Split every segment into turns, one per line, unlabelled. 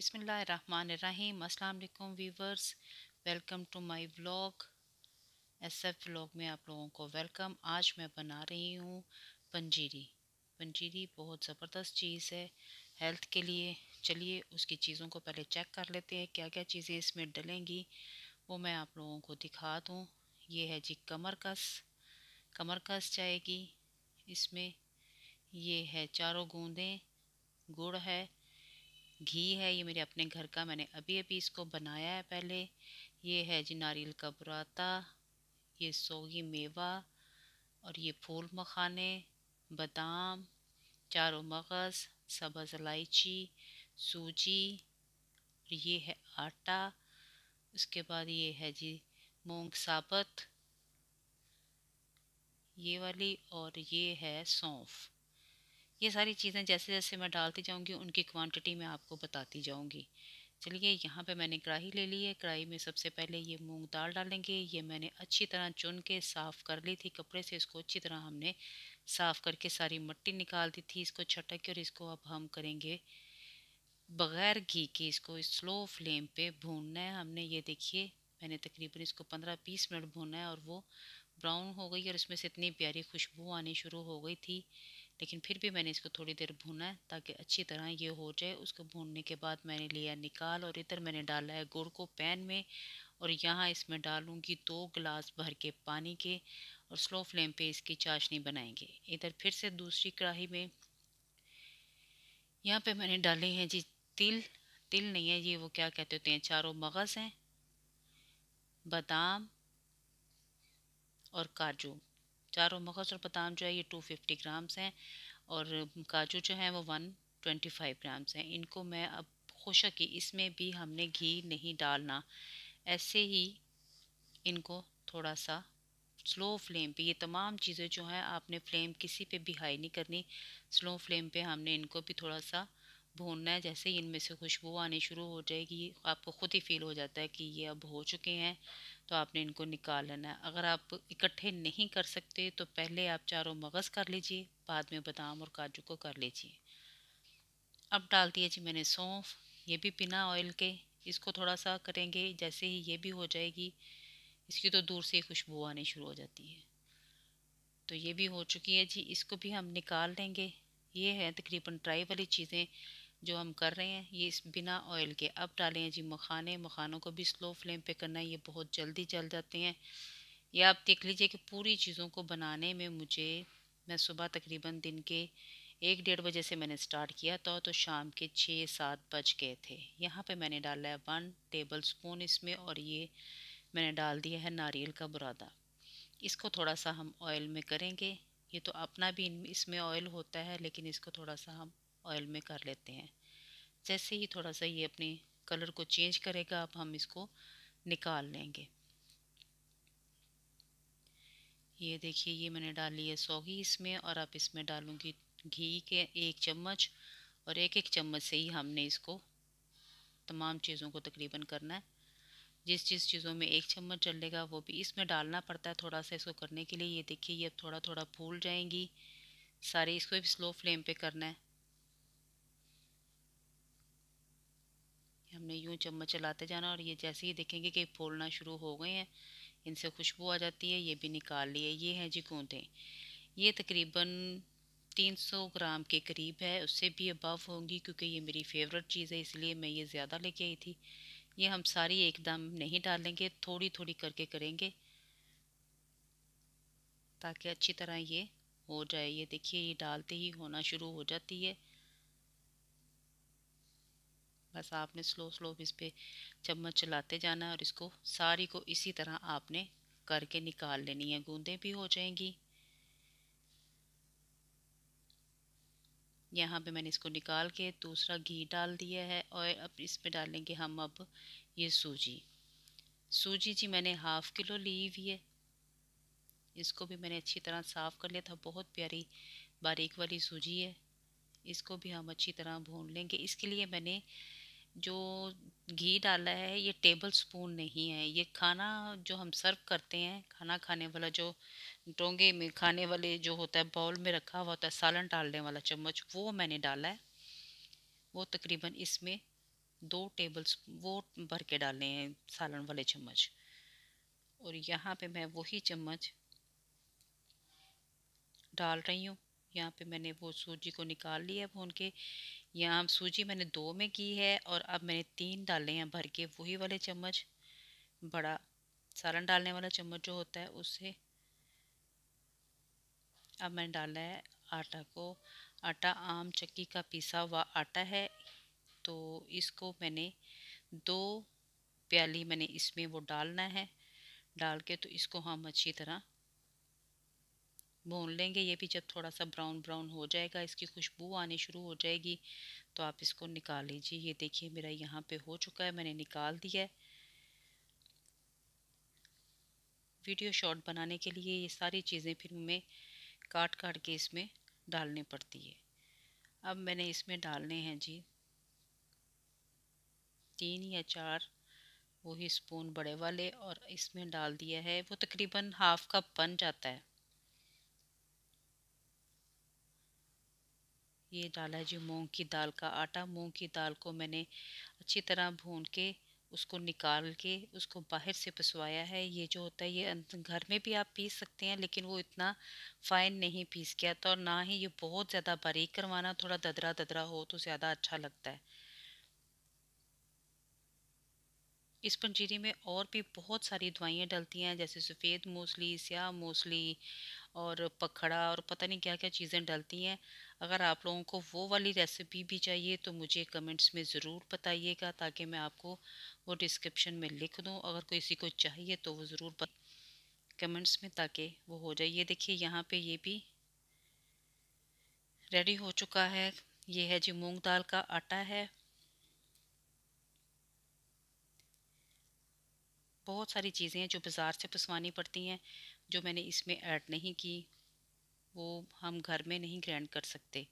बिसमीम अल्लाम viewers welcome to my vlog S F vlog में आप लोगों को वेलकम आज मैं बना रही हूँ पंजीरी पंजीरी बहुत ज़बरदस्त चीज़ है हेल्थ के लिए चलिए उसकी चीज़ों को पहले चेक कर लेते हैं क्या क्या चीज़ें इसमें डलेंगी वो मैं आप लोगों को दिखा दूँ ये है जी कमर कस कमर कस जाएगी इसमें ये है चारों गूँदें गुड़ है घी है ये मेरे अपने घर का मैंने अभी अभी इसको बनाया है पहले ये है जी नारियल का बुराता ये सोगी मेवा और ये फूल मखाने बादाम चारों मगज़ सब्ज़ इलायची सूजी और ये है आटा उसके बाद ये है जी मूंग साबत ये वाली और ये है सौंफ ये सारी चीज़ें जैसे जैसे मैं डालती जाऊँगी उनकी क्वान्टिटी मैं आपको बताती जाऊँगी चलिए यहाँ पे मैंने कढ़ाई ले ली है कढ़ाई में सबसे पहले ये मूंग दाल डालेंगे ये मैंने अच्छी तरह चुन के साफ़ कर ली थी कपड़े से इसको अच्छी तरह हमने साफ़ करके सारी मिट्टी निकाल दी थी इसको छटक के और इसको अब हम करेंगे बग़ैर घी के इसको स्लो फ्लेम पे भूनना है हमने ये देखिए मैंने तकरीबन इसको पंद्रह बीस मिनट भूना है और वो ब्राउन हो गई और इसमें से इतनी प्यारी खुशबू आनी शुरू हो गई थी लेकिन फिर भी मैंने इसको थोड़ी देर भुना है ताकि अच्छी तरह ये हो जाए उसको भूनने के बाद मैंने लिया निकाल और इधर मैंने डाला है गुड़ को पैन में और यहाँ इसमें डालूँगी दो गिलास भर के पानी के और स्लो फ्लेम पे इसकी चाशनी बनाएंगे इधर फिर से दूसरी कढ़ाई में यहाँ पे मैंने डाले हैं जी तिल तिल नहीं है ये वो क्या कहते होते हैं चारों मगज़ हैं बादाम और काजू चारों मगज़ और बादाम जो है ये टू फिफ्टी ग्राम्स हैं और काजू जो हैं वो वन ट्वेंटी फाइव ग्राम्स हैं इनको मैं अब खुशक इसमें भी हमने घी नहीं डालना ऐसे ही इनको थोड़ा सा स्लो फ्लेम पे ये तमाम चीज़ें जो हैं आपने फ्लेम किसी पे भी हाई नहीं करनी स्लो फ्लेम पे हमने इनको भी थोड़ा सा भूनना है जैसे ही इनमें से खुशबू आनी शुरू हो जाएगी आपको ख़ुद ही फील हो जाता है कि ये अब हो चुके हैं तो आपने इनको निकाल लेना है अगर आप इकट्ठे नहीं कर सकते तो पहले आप चारों मगज़ कर लीजिए बाद में बादाम और काजू को कर लीजिए अब डाल दिया जी मैंने सौंफ ये भी बिना ऑयल के इसको थोड़ा सा करेंगे जैसे ही ये भी हो जाएगी इसकी तो दूर से खुशबू आनी शुरू हो जाती है तो ये भी हो चुकी है जी इसको भी हम निकाल लेंगे ये है तकरीबन ड्राई वाली चीज़ें जो हम कर रहे हैं ये इस बिना ऑयल के अब डालें जी मखाने मखानों को भी स्लो फ्लेम पे करना है ये बहुत जल्दी जल जाते हैं या आप देख लीजिए कि पूरी चीज़ों को बनाने में मुझे मैं सुबह तकरीबन दिन के एक डेढ़ बजे से मैंने स्टार्ट किया था तो शाम के छः सात बज गए थे यहाँ पे मैंने डाला है वन टेबल स्पून इसमें और ये मैंने डाल दिया है नारियल का बुरादा इसको थोड़ा सा हम ऑयल में करेंगे ये तो अपना भी इसमें ऑयल होता है लेकिन इसको थोड़ा सा हम ऑयल में कर लेते हैं जैसे ही थोड़ा सा ये अपने कलर को चेंज करेगा अब हम इसको निकाल लेंगे ये देखिए ये मैंने डाली है सौगी इसमें और आप इसमें डालूंगी घी के एक चम्मच और एक एक चम्मच से ही हमने इसको तमाम चीज़ों को तकरीबन करना है जिस जिस चीज़ों में एक चम्मच डलेगा वो भी इसमें डालना पड़ता है थोड़ा सा इसको करने के लिए ये देखिए ये थोड़ा थोड़ा फूल जाएंगी सारे इसको भी स्लो फ्लेम पे करना है हमने यूँ चम्मच चलाते जाना और ये जैसे ही देखेंगे कि फूलना शुरू हो गए हैं इनसे खुशबू आ जाती है ये भी निकाल लिए ये हैं जी गूंदें ये तकरीबन 300 ग्राम के करीब है उससे भी अबव होंगी क्योंकि ये मेरी फेवरेट चीज़ है इसलिए मैं ये ज़्यादा लेके आई थी ये हम सारी एकदम नहीं डालेंगे थोड़ी थोड़ी करके करेंगे ताकि अच्छी तरह ये हो जाए ये देखिए ये डालते ही होना शुरू हो जाती है बस आपने स्लो स्लो इस पर चम्मच चलाते जाना है और इसको सारी को इसी तरह आपने करके निकाल लेनी है गूंदें भी हो जाएंगी यहाँ पे मैंने इसको निकाल के दूसरा घी डाल दिया है और अब इस पर डालेंगे हम अब ये सूजी सूजी जी मैंने हाफ़ किलो ली हुई है इसको भी मैंने अच्छी तरह साफ़ कर लिया था बहुत प्यारी बारीक वाली सूजी है इसको भी हम अच्छी तरह भून लेंगे इसके लिए मैंने जो घी डाला है ये टेबल स्पून नहीं है ये खाना जो हम सर्व करते हैं खाना खाने वाला जो डोंगे में खाने वाले जो होता है बाउल में रखा हुआ होता है सालन डालने वाला चम्मच वो मैंने डाला है वो तकरीबन इसमें दो टेबल वो भर के डाले हैं सालन वाले चम्मच और यहाँ पे मैं वही चम्मच डाल रही हूँ यहाँ पे मैंने वो सूजी को निकाल लिया भून के यहाँ सूजी मैंने दो में की है और अब मैंने तीन डाले हैं भर के वही वाले चम्मच बड़ा सालन डालने वाला चम्मच जो होता है उससे अब मैंने डाला है आटा को आटा आम चक्की का पिसा हुआ आटा है तो इसको मैंने दो प्याली मैंने इसमें वो डालना है डाल के तो इसको हम अच्छी तरह भून लेंगे ये भी जब थोड़ा सा ब्राउन ब्राउन हो जाएगा इसकी खुशबू आनी शुरू हो जाएगी तो आप इसको निकाल लीजिए ये देखिए मेरा यहाँ पे हो चुका है मैंने निकाल दिया है वीडियो शॉर्ट बनाने के लिए ये सारी चीज़ें फिर हमें काट काट के इसमें डालनी पड़ती है अब मैंने इसमें डालने हैं जी तीन या चार वही स्पून बड़े वाले और इसमें डाल दिया है वो तकरीबन हाफ़ कप बन जाता है ये डाला है जी मूंग की दाल का आटा मूंग की दाल को मैंने अच्छी तरह भून के उसको निकाल के उसको बाहर से पिसवाया है ये जो होता है ये घर में भी आप पीस सकते हैं लेकिन वो इतना फाइन नहीं पीस गया था और ना ही ये बहुत ज़्यादा बारीक करवाना थोड़ा ददरा ददरा हो तो ज़्यादा अच्छा लगता है इस पंजीरी में और भी बहुत सारी दवाइयाँ डलती हैं जैसे सफ़ेद मूसली स्याह मूसली और पखड़ा और पता नहीं क्या क्या चीज़ें डलती हैं अगर आप लोगों को वो वाली रेसिपी भी चाहिए तो मुझे कमेंट्स में ज़रूर बताइएगा ताकि मैं आपको वो डिस्क्रिप्शन में लिख दूँ अगर किसी को चाहिए तो वो ज़रूर कमेंट्स में ताकि वो हो जाए ये देखिए यहाँ पे ये भी रेडी हो चुका है ये है जी मूंग दाल का आटा है बहुत सारी चीज़ें हैं जो बाज़ार से पसवानी पड़ती हैं जो मैंने इसमें ऐड नहीं की वो हम घर में नहीं ग्रैंड कर सकते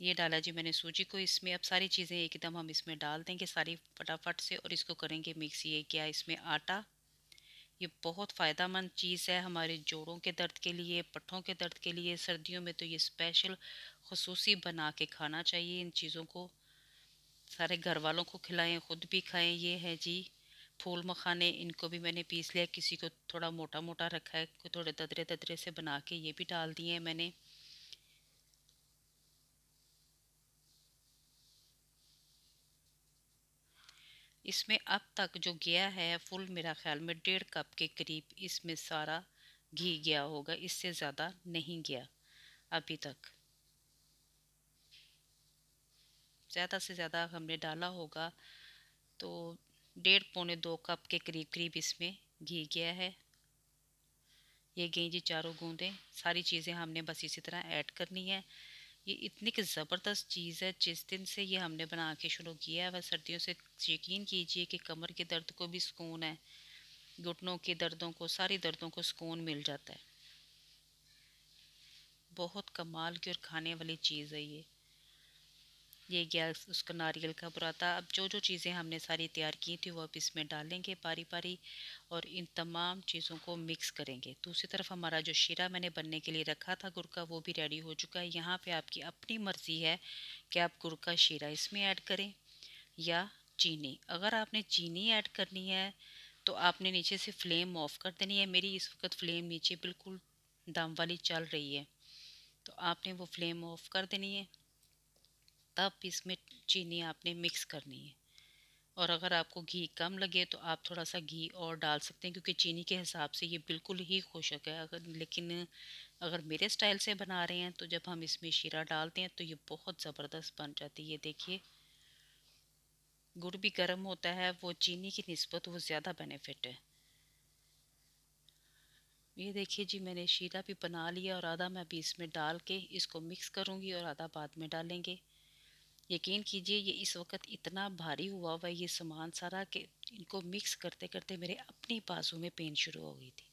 ये डाला जी मैंने सूजी को इसमें अब सारी चीज़ें एकदम हम इसमें डाल देंगे सारी फटाफट से और इसको करेंगे मिक्स ये क्या इसमें आटा ये बहुत फ़ायदा मंद चीज़ है हमारे जोड़ों के दर्द के लिए पट्ठों के दर्द के लिए सर्दियों में तो ये स्पेशल खसूसी बना के खाना चाहिए इन चीज़ों को सारे घर वालों को खिलाएं ख़ुद भी खाएं ये है जी फूल मखाने इनको भी मैंने पीस लिया किसी को थोड़ा मोटा मोटा रखा है को थोड़े ददरे ददरे से बना के ये भी डाल दिए हैं मैंने इसमें अब तक जो गया है फुल मेरा ख्याल में डेढ़ कप के करीब इसमें सारा घी गया होगा इससे ज़्यादा नहीं गया अभी तक ज़्यादा से ज़्यादा हमने डाला होगा तो डेढ़ पौने दो कप के करीब करीब इसमें घी गया है ये गई जी चारों गूँदें सारी चीज़ें हमने बस इसी तरह ऐड करनी है ये इतनी कि ज़बरदस्त चीज़ है जिस दिन से ये हमने बना के शुरू किया है वह सर्दियों से यकीन कीजिए कि कमर के दर्द को भी सुकून है घुटनों के दर्दों को सारी दर्दों को सुकून मिल जाता है बहुत कमाल की और खाने वाली चीज़ है ये ये गया उसका नारियल का बुराता अब जो जो चीज़ें हमने सारी तैयार की थी वो अब इसमें डालेंगे पारी पारी और इन तमाम चीज़ों को मिक्स करेंगे दूसरी तरफ हमारा जो शीरा मैंने बनने के लिए रखा था गुड़ का वो भी रेडी हो चुका है यहाँ पे आपकी अपनी मर्ज़ी है कि आप गुड़ का शीरा इसमें ऐड करें या चीनी अगर आपने चीनी ऐड करनी है तो आपने नीचे से फ्लेम ऑफ कर देनी है मेरी इस वक्त फ्लेम नीचे बिल्कुल दम वाली चल रही है तो आपने वो फ्लेम ऑफ कर देनी है तब इसमें चीनी आपने मिक्स करनी है और अगर आपको घी कम लगे तो आप थोड़ा सा घी और डाल सकते हैं क्योंकि चीनी के हिसाब से ये बिल्कुल ही खुशक है अगर लेकिन अगर मेरे स्टाइल से बना रहे हैं तो जब हम इसमें शीरा डालते हैं तो ये बहुत ज़बरदस्त बन जाती है ये देखिए गुड़ भी गर्म होता है वो चीनी की नस्बत वो ज़्यादा बेनिफिट है ये देखिए जी मैंने शीरा भी बना लिया और आधा मैं अभी इसमें डाल के इसको मिक्स करूँगी और आधा बाद में डालेंगे यकीन कीजिए ये इस वक्त इतना भारी हुआ हुआ ये सामान सारा कि इनको मिक्स करते करते मेरे अपनी बाजू में पेन शुरू हो गई थी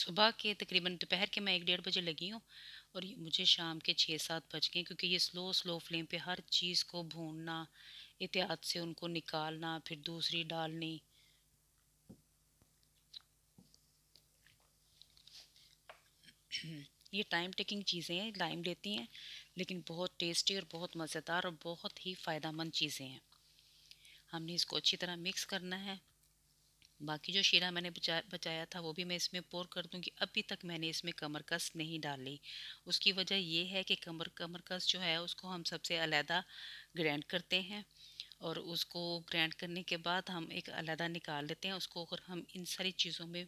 सुबह के तकरीबन दोपहर के मैं एक डेढ़ बजे लगी हूँ और मुझे शाम के छः सात बज गए क्योंकि ये स्लो स्लो फ्लेम पे हर चीज़ को भूनना एहतियात से उनको निकालना फिर दूसरी डालनी हम्म, ये टाइम टेकिंग चीज़ें हैं टाइम लेती हैं लेकिन बहुत टेस्टी और बहुत मज़ेदार और बहुत ही फ़ायदा मंद चीज़ें हैं हमने इसको अच्छी तरह मिक्स करना है बाकी जो शीरा मैंने बचा बचाया था वो भी मैं इसमें पोर कर दूंगी अभी तक मैंने इसमें कमर कस नहीं डाली उसकी वजह ये है कि कमर कमर कस जो है उसको हम सबसे अलहदा ग्रैंड करते हैं और उसको ग्रैंड करने के बाद हम एक अलहदा निकाल लेते हैं उसको अगर हम इन सारी चीज़ों में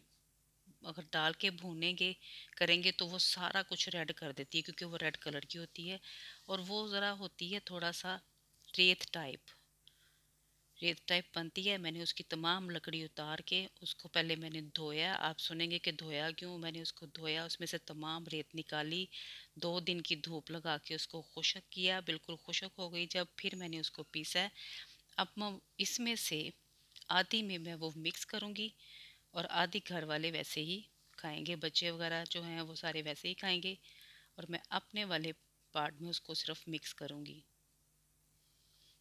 अगर डाल के भूनेंगे करेंगे तो वो सारा कुछ रेड कर देती है क्योंकि वो रेड कलर की होती है और वो ज़रा होती है थोड़ा सा रेत टाइप रेत टाइप बनती है मैंने उसकी तमाम लकड़ी उतार के उसको पहले मैंने धोया आप सुनेंगे कि धोया क्यों मैंने उसको धोया उसमें से तमाम रेत निकाली दो दिन की धूप लगा के उसको खुशक किया बिल्कुल खुशक हो गई जब फिर मैंने उसको पीसा अब मैं इसमें से आधी में मैं वो मिक्स करूँगी और आधी घर वाले वैसे ही खाएंगे बच्चे वगैरह जो हैं वो सारे वैसे ही खाएंगे और मैं अपने वाले पार्ट में उसको सिर्फ मिक्स करूँगी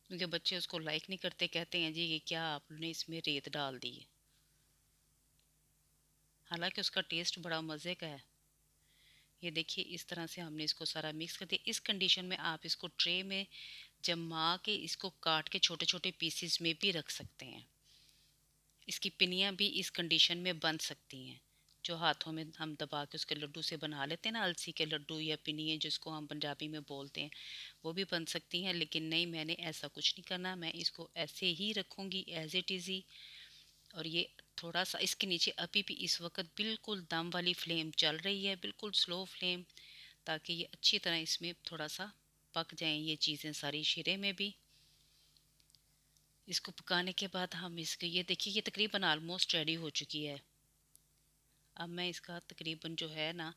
क्योंकि बच्चे उसको लाइक नहीं करते कहते हैं जी ये क्या आपने इसमें रेत डाल दी है हालांकि उसका टेस्ट बड़ा मज़े का है ये देखिए इस तरह से हमने इसको सारा मिक्स कर दिया इस कंडीशन में आप इसको ट्रे में जमा के इसको काट के छोटे छोटे पीसीस में भी रख सकते हैं इसकी पिनियाँ भी इस कंडीशन में बन सकती हैं जो हाथों में हम दबा के उसके लड्डू से बना लेते हैं ना अलसी के लड्डू या पिनिए जिसको हम पंजाबी में बोलते हैं वो भी बन सकती हैं लेकिन नहीं मैंने ऐसा कुछ नहीं करना मैं इसको ऐसे ही रखूँगी एज इट इज़ ही और ये थोड़ा सा इसके नीचे अभी भी इस वक्त बिल्कुल दम वाली फ्लेम चल रही है बिल्कुल स्लो फ्लेम ताकि ये अच्छी तरह इसमें थोड़ा सा पक जाएँ ये चीज़ें सारी शिरे में भी इसको पकाने के बाद हम इसके ये देखिए ये तकरीबन आलमोस्ट रेडी हो चुकी है अब मैं इसका तकरीबन जो है ना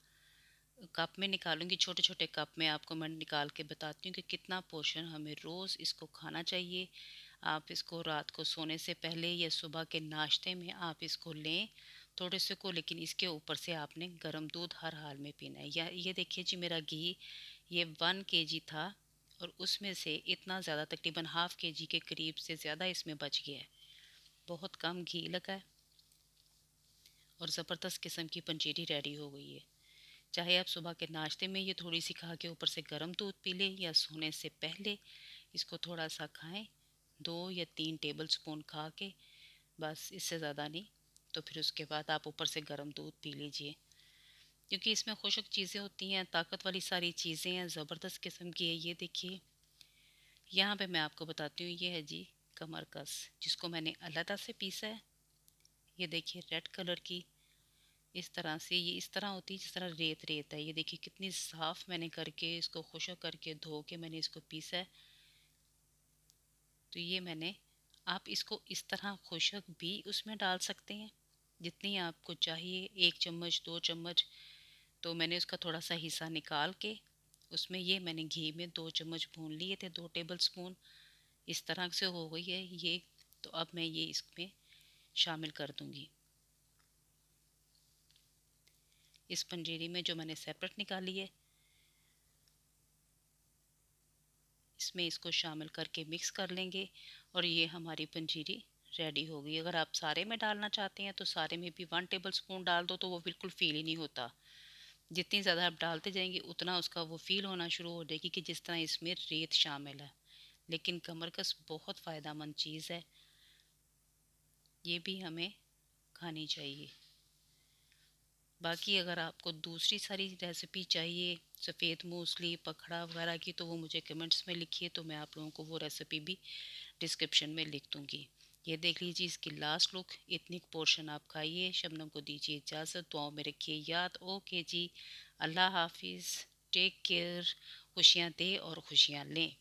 कप में निकालूंगी छोटे छोटे कप में आपको मैं निकाल के बताती हूँ कि कितना पोर्शन हमें रोज़ इसको खाना चाहिए आप इसको रात को सोने से पहले या सुबह के नाश्ते में आप इसको लें थोड़े से को लेकिन इसके ऊपर से आपने गर्म दूध हर हाल में पीना है या ये देखिए जी मेरा घी ये वन के जी था और उसमें से इतना ज़्यादा तकरीबन हाफ़ के जी के करीब से ज़्यादा इसमें बच गया है बहुत कम घी लगा है और ज़बरदस्त किस्म की पंजीरी रेडी हो गई है चाहे आप सुबह के नाश्ते में ये थोड़ी सी खा के ऊपर से गर्म दूध पी लें या सोने से पहले इसको थोड़ा सा खाएं दो या तीन टेबल स्पून खा के बस इससे ज़्यादा नहीं तो फिर उसके बाद आप ऊपर से गर्म दूध पी लीजिए क्योंकि इसमें खुशक चीज़ें होती हैं ताकत वाली सारी चीज़ें हैं ज़बरदस्त किस्म की है ये देखिए यहाँ पे मैं आपको बताती हूँ ये है जी कमर कस जिसको मैंने अलहदा से पीसा है ये देखिए रेड कलर की इस तरह से ये इस तरह होती है जिस तरह रेत रेत है ये देखिए कितनी साफ़ मैंने करके इसको खुशक करके धो के मैंने इसको पीसा है तो ये मैंने आप इसको इस तरह खुशक भी उसमें डाल सकते हैं जितनी आपको चाहिए एक चम्मच दो चम्मच तो मैंने उसका थोड़ा सा हिस्सा निकाल के उसमें ये मैंने घी में दो चम्मच भून लिए थे दो टेबल स्पून इस तरह से हो गई है ये तो अब मैं ये इसमें शामिल कर दूँगी इस पंजीरी में जो मैंने सेपरेट निकाली है इसमें इसको शामिल करके मिक्स कर लेंगे और ये हमारी पंजीरी रेडी हो गई अगर आप सारे में डालना चाहते हैं तो सारे में भी वन टेबल स्पून डाल दो तो वो बिल्कुल फील ही नहीं होता जितनी ज़्यादा आप डालते जाएंगे उतना उसका वो फील होना शुरू हो जाएगी कि जिस तरह इसमें रेत शामिल है लेकिन कमरकस बहुत फ़ायदा मंद चीज़ है ये भी हमें खानी चाहिए बाकी अगर आपको दूसरी सारी रेसिपी चाहिए सफ़ेद मूसली पखड़ा वगैरह की तो वो मुझे कमेंट्स में लिखिए तो मैं आप लोगों को वो रेसिपी भी डिस्क्रिप्शन में लिख दूँगी ये देख लीजिए इसकी लास्ट लुक इतनी पोर्शन आप खाइए शबनम को दीजिए इजाज़त दुआओं में रखिए याद ओके जी अल्लाह हाफिज़ टेक केयर खुशियाँ दे और खुशियाँ लें